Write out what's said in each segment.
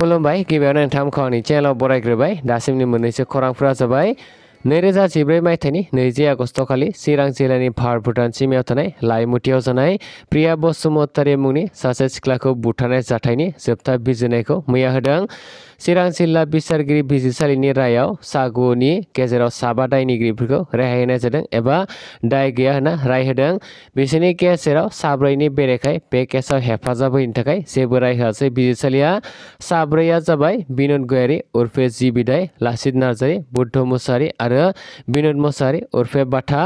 खुलुमबाय गिबियावनो नोंथां आंनि चेनेलाव भाइ दासिमनि मोननैसो खौरांफोरा जाबाय नैरोजा जिब्रै मायथाइनि नैजि आगस्टखालि चिरां जिल्लानि भार भुटान सिमायाव थानाय लाइमुथियाव जानाय प्रिया बसुमतारी मुंनि सासे सिख्लाखौ बुथारनाय जाथायनि जोबथा बिजिरनायखौ मैया होदों चिरां जिला बिसारगिरि बिजिरसालिनि रायाव सागुनि गेजेराव साबा दायनिगिरिफोरखौ रेहाय होनाय दाय गैया होनना राय होदों बिसोरनि गेजेराव साब्रैनि बेरेखाय बे केसाव हेफाजाब होयिनि थाखाय जेबो राय होआसै बिजिरसालिया साब्रैया जाबाय उर्फे जि बिदाय लासित नार्जारि बुद्ध मुसाहारि और विनोद मुसाहारि उर्फे बाथा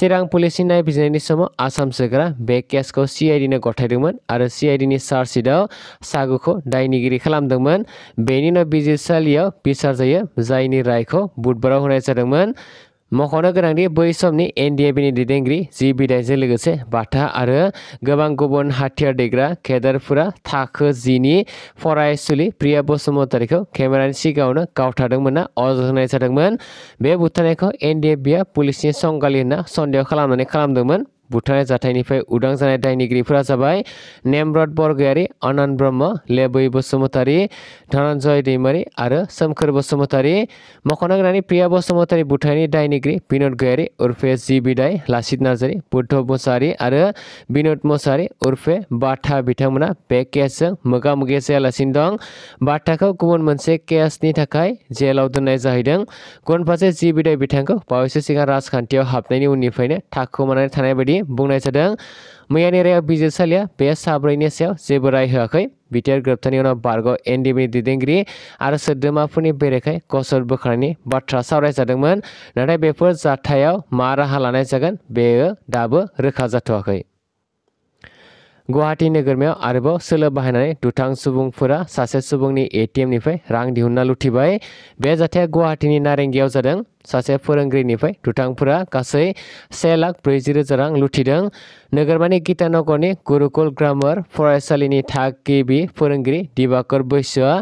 चिरां पुलिसनि नायबिजिरनायनि समाव आसाम सोग्रा बे केसखौ सिआइडिनो गथायदोंमोन आरो सिआइडिनि चार्जसिटआव सागुखौ दायनिगिरि खालामदोंमोन बेनि बेनि उनाव बिजिरसालियाव बिसारजायो जायनि रायखौ बुधबाराव होनाय जादोंमोन मख'नो गोनांदि बै समनि एनडिएबिनि दैदेनगिरि जि बिदायजों लोगोसे बाथा आरो गोबां गुबुन हाथियार दैग्रा केदारफोरा थाखो जिनि फरायसुलि प्रिया बसुमतारीखौ केमेरानि सिगाङावनो गावथारदोंमोनना अजद जादोंमोन बे बुथारनायखौ एनडिएबिआ पुलिसनि संगालि होन्ना सन्देह खालामनानै खालामदोंमोन बुथारनाय जाथायनिफ्राय उदां जानाय दायनिगिरिफोरा जाबाय नेमब्रत बरगयारी अनन ब्रह्म लेबई बसुमतारी धनंजय दैमारी और सोमखोर बसुमतारी मख'नांग्रानि प्रिया बसुमतारी बुथारनायनि दायनिगिरि विनोद गयारी उर्फे जी विदाय लासित नार्जारी बुद्ध मोसाहारी और विनोद मोसाहारी उर्फे बाथा बिथांमोना बे केसजों मोगा मोगि जायालासिनो दं बाथाखौ गुबुन मोनसे केसनि थाखाय जेलाव दोननाय जाहैदों गुबुन फारसे जि बिदाय बिथांखौ बावैसो सिगां राजखान्थियाव हाबनायनि उननिफ्रायनो थाखोमानानै थानाय बायदि बिथांनि बुंनाय जादों मैयानि रायाव बिजिरसालिया बे साब्रैनि सायाव जेबो राय होआखै बिटिआर ग्रेप्तारनि उनाव बारग' एनडिबिनि दैदेनगिरि आरो सोद्रोमाफोरनि बेरेखायै गसर बोखारनायनि बाथ्रा सावरायजादोंमोन नाथाय बेफोर जाथायाव मा राहा लानाय जागोन बेयो दाबो रोखा जाथ'वाखै गुवाहाटी नोगोरमायाव आरोबाव सोलो बाहायनानै दुथां सुबुंफोरा सासे सुबुंनि एटिएमनिफ्राय रां दिहुन्ना लुथिबाय बे जाथाया गुवाहाटीनि नारेंगियाव जादों सासे फोरोंगिरिनिफ्राय दुथांफोरा गासै से लाख ब्रैजि रोजा रां लुथिदों नोगोरमानि गीतानगरनि गुरुकुल ग्रामर फरायसालिनि थागिबि फोरोंगिरि दिबाकर बैसोआ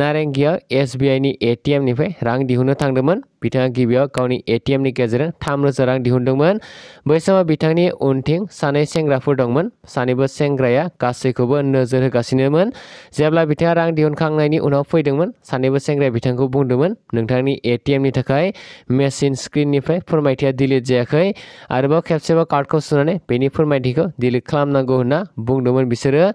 नारेंगियाव एस बि आइनि एटिएमनिफ्राय रां दिहुननो थांदोंमोन बिथाङा गिबियाव गावनि एटिएमनि गेजेरजों थाम रोजा रां दिहुनदोंमोन बै समाव बिथांनि उनथिं सानै सेंग्राफोर दंमोन सानैबो सेंग्राया गासैखौबो नोजोर होगासिनोमोन जेब्ला बिथाङा रां दिहुनखांनायनि उनाव फैदोंमोन सानैबो सेंग्राया बिथांखौ बुंदोंमोन नोंथांनि एटिएमनि थाखाय मेसिन स्क्रिननिफ्राय फोरमायथिया डिलिट जायाखै आरोबाव खेबसेबाव कार्डखौ सुनानै बेनि फोरमायथिखौ डिलिट खालामनांगौ होनना बुंदोंमोन बिसोरो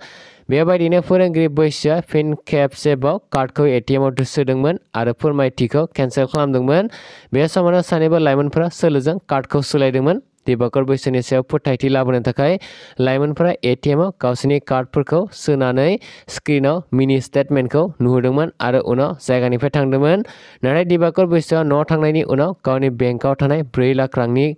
बेबायदिनो फोरोंगिरि बैसोआ फिन खेबसेबाव कार्डखौ एटिएमआव सोदोंमोन आरो फोरमायथिखौ केन्सेल खालामदोंमोन बे समावनो सानैबो लाइमोनफोरा सोलोजों कार्डखौ सोलायदोंमोन देबाकर बैसोनि सौ फोथायथि लाबोनो थाखाय एटीएम एटिएमआव गावसोरनि कार्डफोरखौ सोनानै स्क्रिनाव मिनि स्टेटमेन्टखौ नुहरदोंमोन आरो उनाव जायगानिफ्राय थांदोंमोन नाथाय देबाकर बैसोआ उनाव गावनि बेंकआव थानाय लाख रांनि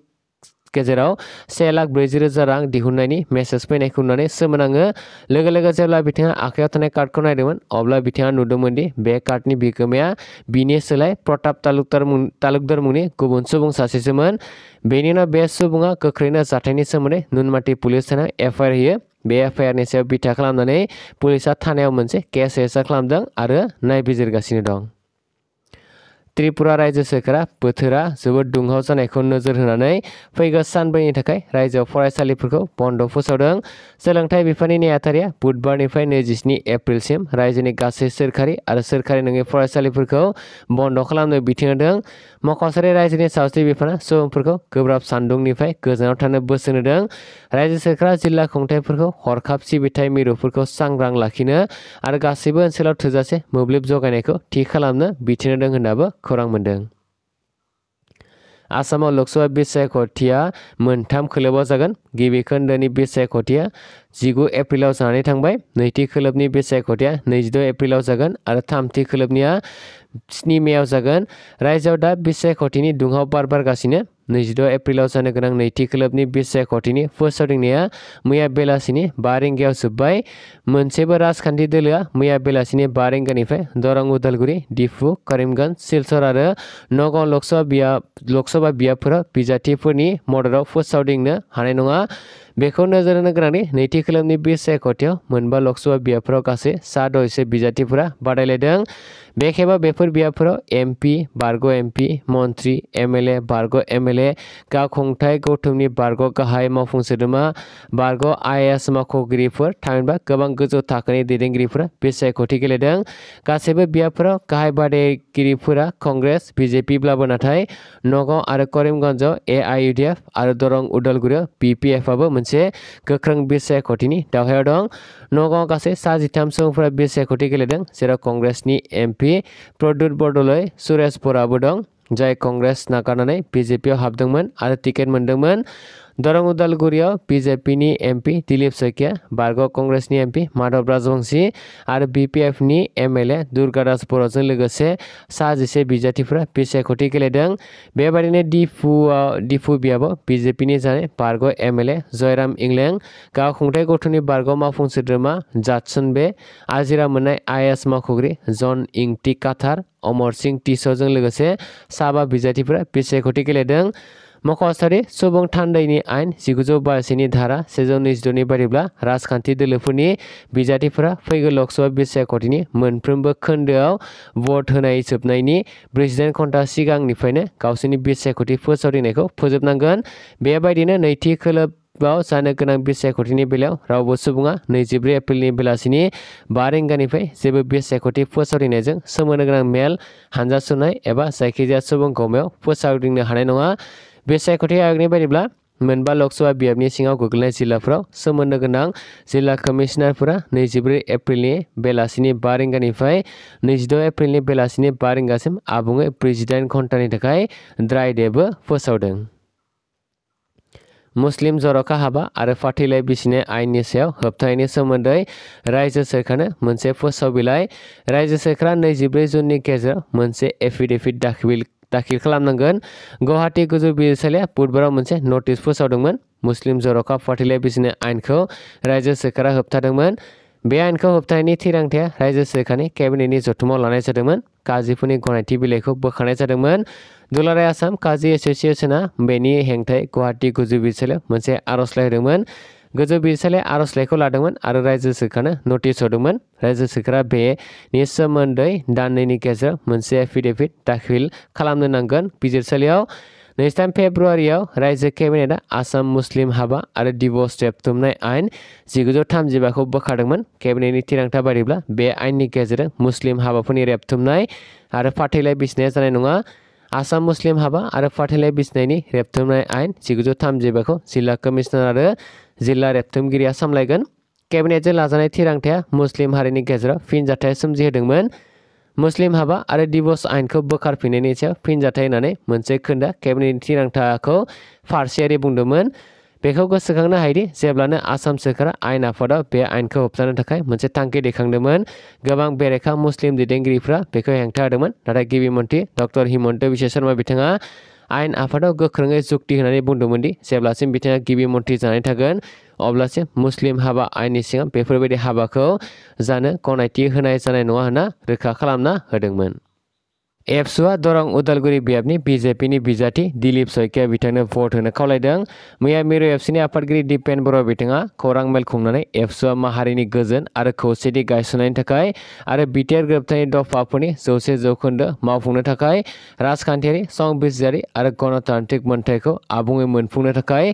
गेजेराव से लाख ब्रैजि रोजा रंग दिहुननायनि मेसेज फैनायखौ नुनानै सोमोनाङो लोगो लोगो जेब्ला बिथाङा आखायाव थानाय कार्डखौ नायदोंमोन अब्ला बिथाङा नुदोंमोन दि बे कार्डनि बिगोमाया बिनि सोलाय प्रताप तालुकदार मुं तालुकदार मुंनि गुबुन सुबुं सासेसोमोन बेनि उनाव बे सुबुङा गोख्रैनो जाथायनि सोमोन्दै नुनमाटि पुलिस थानायाव एफआइआर होयो बे एफआइआरनि सायाव बिथा खालामनानै पुलिसा थानायाव मोनसे केस रेजिस्टार खालामदों आरो नायबिजिरगासिनो दं त्रिपुरा राज्य सरकारा बोथोरा जोबोद दुंहाव जानायखौ नोजोर होनानै फैगौ सानब्रैनि थाखाय रायजोआव फरायसालिफोरखौ बन्द फोसावदों सोलोंथाइ बिफाननि नेहाथारिया बुधबारनिफ्राय नैजिस्नि एप्रिलसिम रायजोनि गासै सोरखारि आरो सोरखारि नङै फरायसालिफोरखौ बन्द खालामनो बिथोन होदों माखासे रायजोनि सावस्रि बिफाना सुबुंफोरखौ गोब्राब सान्दुंनिफ्राय गोजानाव थानो बोसोन होदों रायजो सोरखारा हरखाब सिबिथाय मिरुफोरखौ सांग्रां लाखिनो आरो गासैबो ओनसोलाव थोजासे मोब्लिब जगायनायखौ थि खालामनो बिथोन खौरां मोन्दों आसामाव लोकसभा बिसायख'थिया मोनथाम खोलोबाव जागोन गिबि खोन्दोनि बिसायख'थिया जिगु एप्रिलाव जानानै थांबाय नैथि खोलोबनि बिसायख'थिया नैजिद' एप्रिलाव जागोन आरो थामथि खोलोबनिया स्नि मेआव जागोन रायजोआव दा बिसायख'थिनि दुंहाव बार बारगासिनो नैजिद' एप्रिलाव जानो गोनां नैथि क्लाबनि बिसायख'थिनि फोसावदिंनाया मैया बेलासिनि बा रिंगायाव जोब्बाय मोनसेबो राजखान्थि दोलोआ मैया बेलासिनि बा रिंगानिफ्राय दरं उदालगुरि डिफु करिमगंज सिलसर और नगाव लोकसभा लोकसभा लकसभा बियाबफोराव बिजाथिफोरनि मददाव फोसावदिंनो हानाय नङा बेखौ नोजोर होनोग्रानि नैथि खोलोमनि बि सायख'थियाव मोनबा लकसभा बिजाबफोराव गासै सा दजसे बिजाथिफोरा बादायलायदों बे बेफोर बिजाबफोराव एम पि बारग' एम पि मन्थ्रि एम एल ए बारग' एम एल ए गाव खुंथाय गौथुमनि बारग' गाहाय मावफुं सोद्रोमा बारग' आइ एस मावख'गिरिफोर थामहिनबा गोबां गोजौ थाखोनि दैदेनगिरिफोरा बे सायख'थि गेलेदों गासैबो बिजाबफोराव गाहाय बादायगिरिफोरा कंग्रेस बिजेपिब्लाबो नाथाय नगाव आरो करिमगन्जआव ए आइ इउ डि एफ आरो दरं उदालगुरियाव बि पि एफआबो मोनसे गोख्रों बिसायख'थिनि दावहायाव दं नगाव गासै सा जिथाम सुबुंफोरा बिसायख'थि गेलेदों जेराव कंग्रेसनि एमपि प्रदुत बड'लै सुरेश बराबो दं जाय कंग्रेस नागारनानै बिजेपियाव हाबदोंमोन आरो टिकेट मोनदोंमोन দৰং ওদালগুৰিও বিজেপি নি এম পি দিলীপ শইকীয়া বাৰ্গ কংগ্ৰেছ নি এম পি মাধৱ ৰাজবংশী আৰু বি পি এফ নি এম এল এ দুৰ্গা ৰাজ বৰজন লগতে চাহিছে বিজেতিফ্ৰা বিচাৰখতি গেলেদং বেবাৰীনে ডিফু ডিফু বিয়াব বিজেপি নি জানে বাৰ্গ M L A Joyram Engleng গাঁও খুংটাই গঠনি বাৰ্গ মাফুং চিদ্ৰমা জাতচন বে আজিৰা মোনাই আই এছ মাখুগ্ৰি জন ইং টি কাথাৰ অমৰ সিং টিছ'জন লগতে চাহ বা माखासारि सुबुं थान्दैनि आयेन जिगुजौ बाजिनि धारा सेजौ नैजिद'नि बादिब्ला राजखान्थि दोलोफोरनि बिजाथिफोरा फैगौ लोकसभा बिसायख'थिनि मोनफ्रोमबो खोन्दोआव भट होनाय जोबनायनि ब्रैजिदाइन घन्टा सिगांनिफ्रायनो गावसोरनि बिसायख'थि फोसावदिनायखौ फोजोबनांगोन बेबायदिनो नैथि खोलोब बाव जानो गोनां बिसायख'थिनि बेलायाव रावबो सुबुङा नैजिब्रै एप्रिलनि बेलासिनि बा रिंगानिफ्राय जेबो बिसायख'थि फोसावदिंनायजों सोमोन्दो गोनां मेल हानजा सुनाय एबा जायखिजाया सुबुं गमायाव फोसावदिंनो हानाय नङा बे सायख'थाया आगनि बायदिब्ला मोनबा लोकसभा बियाबनि सिङाव गोग्लैनाय जिल्लाफोराव सोमोन्दो गोनां जिल्ला कमिशनारफोरा नैजिब्रै एप्रिलनि बेलासिनि बा रिंगानिफ्राय नैजिद' एप्रिलनि बेलासिनि बा रिंगासिम आबुङै ब्रैजिदाइन घन्टानि थाखाय ड्राइ डेबो फोसावदों मुस्लिम जर'खा हाबा आरो फाथैलाय बिसिनाय आयेननि सायाव होबथानायनि सोमोन्दै रायजो सोरखारनो मोनसे फोसाव बिलाइ रायजो सोरखारा नैजिब्रै जुननि गेजेराव मोनसे एफिडेभिट दाखिल दाखिल खालामनांगोन गुवाहाटी गोजौ बिजिरसालिया बुधबाराव मोनसे नटिस फोसावदोंमोन मुस्लिम जर'खा फाथिलाइ बिसिनि आयेनखौ रायजो सरकारा होबथादोंमोन बे आयेनखौ होबथानायनि थिरांथाया रायजो सोरखारनि केबिनेटनि जथुमाव लानाय जादोंमोन काजिफोरनि गनायथि बिलाइखौ बोखांनाय जादोंमोन दुलाराय आसाम काजि एस'सिएशना बेनि हेंथायै गुवाहाटी गोजौ बिजिरसालियाव मोनसे आर'जलाइ होदोंमोन गोजौ बिरसालिया आर'जलाइखौ लादोंमोन आरो रायजो सोरखारनो नटिस हरदोंमोन रायजो सोरखारा बेनि सोमोन्दै दाननैनि गेजेराव मोनसे एफिडेभिट दाखिल खालामनो नांगोन बिजिरसालियाव नैजिथाम फेब्रुवारियाव रायजो केबिनेटआ आसाम मुस्लिम हाबा आरो डिभर्स रेबथुमनाय आइन जिगुजौ थामजिबाखौ बोखारदोंमोन केबिनेटनि थिरांथा बायदिब्ला बे आइननि गेजेरजों मुस्लिम हाबाफोरनि रेबथुमनाय आरो फाथैलाय बिसिनाया जानाय नङा आसाम मुस्लिम हाबा आरो फाथैलाइ बिसिनायनि रेबथुमनाय आयेन जिगुजौ थामजिबाखौ जिला कमिशनार और जिला रेबथुमगिरिया सामलायन केबिनेटजों लाजानाय थिरांथाया मुस्लिम हारिनि गेजेराव फिनजाथाया सोमजिहोदोंमोन मुस्लिम हाबा आरो डिभर्स आयेनखौ बोखारफिननायनि सायाव फिनजाथाय होनानै मोनसे खोन्दा केबिनेटनि थिरांथाखौ फारसेयारि बुंदोंमोन बेखौ गोसोखांनो हायोदि जेब्लानो आसाम सोरखारा आयेन आफादाव बे आयेनखौ होबथानो थाखाय मोनसे थांखि दैखांदोंमोन गोबां बेरेखा मुस्लिम दैदेनगिरिफ्रा बेखौ हेंथा होदोंमोन नाथाय गिबि मन्थ्रि डक्टर हिमन्त विश्व शर्मा बिथाङा आयेन आफादाव गोख्रोङै जुक्ति होनानै बुंदोंमोन दि जेब्लासिम बिथाङा गिबि मन्थ्रि जानानै थागोन अब्लासिम मुस्लिम हाबा आयेननि सिङाव बेफोरबायदि हाबाखौ जानो गनायथि होनाय जानाय नङा होनना रोखा खालामना होदोंमोन एबसुआ दरं उदालगुरि बियाबनि बिजेपिनि बिजाथि दिलीप सयकिया बिथांनो भट होनो खावलायदों मैया मिरु एबसुनि आफादगिरि दिपेन बर' बिथाङा खौरां मेल खुंनानै एबसुआ माहारिनि गोजोन आरो खौसेथि गायसननायनि थाखाय आरो बिटिआर गोरोबथायनि जौसे जौखोन्दो मावफुंनो थाखाय राजखान्थियारि संबिजिरारि आरो गणतान्त्रिक मोन्थायखौ आबुङै मोनफुंनो थाखाय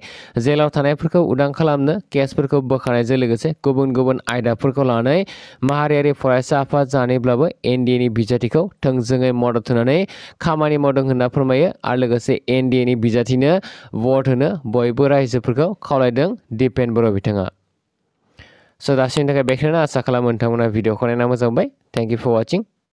जेलाव थानायफोरखौ उदां खालामनो केसफोरखौ बोखारनायजों लोगोसे गुबुन गुबुन आयदाफोरखौ लानानै माहारियारि फरायसा आफाद जानानैब्लाबो एनडिएनि बिजाथिखौ थोंजोङै मदद मदद होनानै खामानि मावदों होनना फोरमायो आरो लोगोसे एन डि एनि भट होनो बयबो रायजोफोरखौ खावलायदों दिपेन बर' बिथाङा स' दासिमनि थाखाय बेखौनो आसा खालामो नोंथांमोना भिडिअखौ नायना मोजां मोनबाय थेंक इउ फर वाचिंग